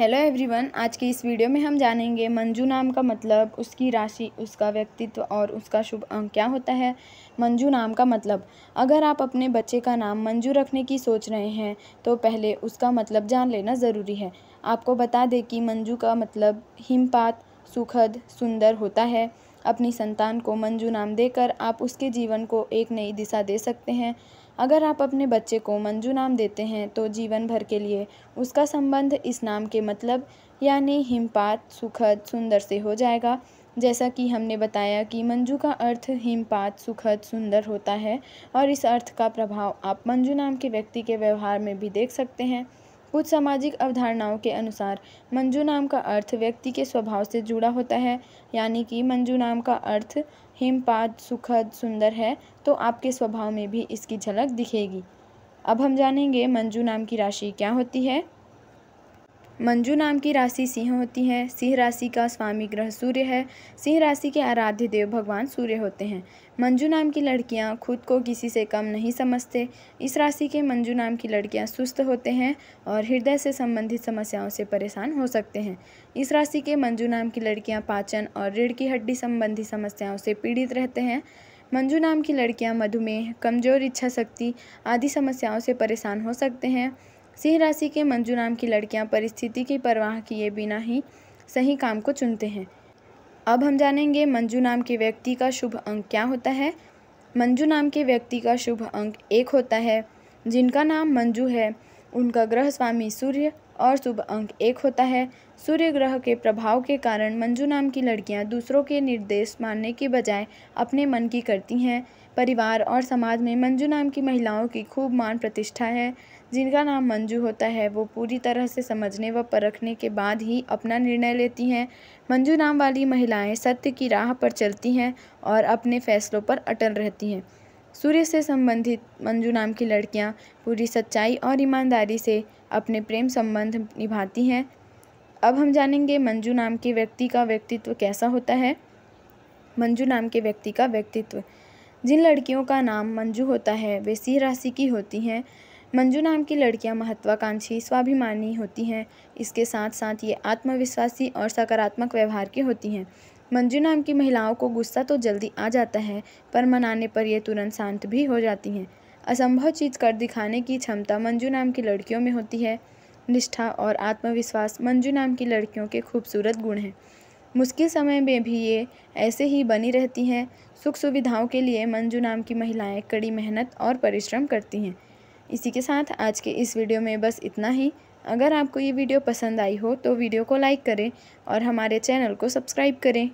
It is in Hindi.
हेलो एवरीवन आज की इस वीडियो में हम जानेंगे मंजू नाम का मतलब उसकी राशि उसका व्यक्तित्व और उसका शुभ अंक क्या होता है मंजू नाम का मतलब अगर आप अपने बच्चे का नाम मंजू रखने की सोच रहे हैं तो पहले उसका मतलब जान लेना ज़रूरी है आपको बता दें कि मंजू का मतलब हिमपात सुखद सुंदर होता है अपनी संतान को मंजू नाम देकर आप उसके जीवन को एक नई दिशा दे सकते हैं अगर आप अपने बच्चे को मंजू नाम देते हैं तो जीवन भर के लिए उसका संबंध इस नाम के मतलब यानी हिमपात सुखद सुंदर से हो जाएगा जैसा कि हमने बताया कि मंजू का अर्थ हिमपात सुखद सुंदर होता है और इस अर्थ का प्रभाव आप मंजू नाम के व्यक्ति के व्यवहार में भी देख सकते हैं कुछ सामाजिक अवधारणाओं के अनुसार मंजू नाम का अर्थ व्यक्ति के स्वभाव से जुड़ा होता है यानी कि मंजू नाम का अर्थ हिमपात सुखद सुंदर है तो आपके स्वभाव में भी इसकी झलक दिखेगी अब हम जानेंगे मंजू नाम की राशि क्या होती है मंजू नाम की राशि सिंह होती है सिंह राशि का स्वामी ग्रह सूर्य है सिंह राशि के आराध्य देव भगवान सूर्य होते हैं मंजू नाम की लड़कियां खुद को किसी से कम नहीं समझते इस राशि के मंजू नाम की लड़कियां सुस्त होते हैं और हृदय से संबंधित समस्याओं से परेशान हो सकते हैं इस राशि के मंजू नाम की लड़कियाँ पाचन और रीढ़ की हड्डी संबंधी समस्याओं से पीड़ित रहते हैं मंजू नाम की लड़कियाँ मधुमेह कमज़ोर इच्छा शक्ति आदि समस्याओं से परेशान हो सकते हैं सिंह राशि के मंजू नाम की लड़कियां परिस्थिति की परवाह किए बिना ही सही काम को चुनते हैं अब हम जानेंगे मंजू नाम के व्यक्ति का शुभ अंक क्या होता है मंजू नाम के व्यक्ति का शुभ अंक एक होता है जिनका नाम मंजू है उनका ग्रह स्वामी सूर्य और शुभ अंक एक होता है सूर्य ग्रह के प्रभाव के कारण मंजू नाम की लड़कियां दूसरों के निर्देश मानने के बजाय अपने मन की करती हैं परिवार और समाज में मंजू नाम की महिलाओं की खूब मान प्रतिष्ठा है जिनका नाम मंजू होता है वो पूरी तरह से समझने व परखने के बाद ही अपना निर्णय लेती हैं मंजू नाम वाली महिलाएं सत्य की राह पर चलती हैं और अपने फैसलों पर अटल रहती हैं सूर्य से संबंधित मंजू नाम की लड़कियां पूरी सच्चाई और ईमानदारी से अपने प्रेम संबंध निभाती हैं अब हम जानेंगे मंजू नाम के व्यक्ति का व्यक्तित्व कैसा होता है मंजू नाम के व्यक्ति का व्यक्तित्व जिन लड़कियों का नाम मंजू होता है वे सिंह राशि की होती हैं मंजू नाम की लड़कियां महत्वाकांक्षी स्वाभिमानी होती हैं इसके साथ साथ ये आत्मविश्वासी और सकारात्मक व्यवहार की होती हैं मंजू नाम की महिलाओं को गुस्सा तो जल्दी आ जाता है पर मनाने पर यह तुरंत शांत भी हो जाती हैं असंभव चीज़ कर दिखाने की क्षमता मंजू नाम की लड़कियों में होती है निष्ठा और आत्मविश्वास मंजू नाम की लड़कियों के खूबसूरत गुण हैं मुश्किल समय में भी ये ऐसे ही बनी रहती हैं सुख सुविधाओं के लिए मंजू नाम की महिलाएं कड़ी मेहनत और परिश्रम करती हैं इसी के साथ आज के इस वीडियो में बस इतना ही अगर आपको ये वीडियो पसंद आई हो तो वीडियो को लाइक करें और हमारे चैनल को सब्सक्राइब करें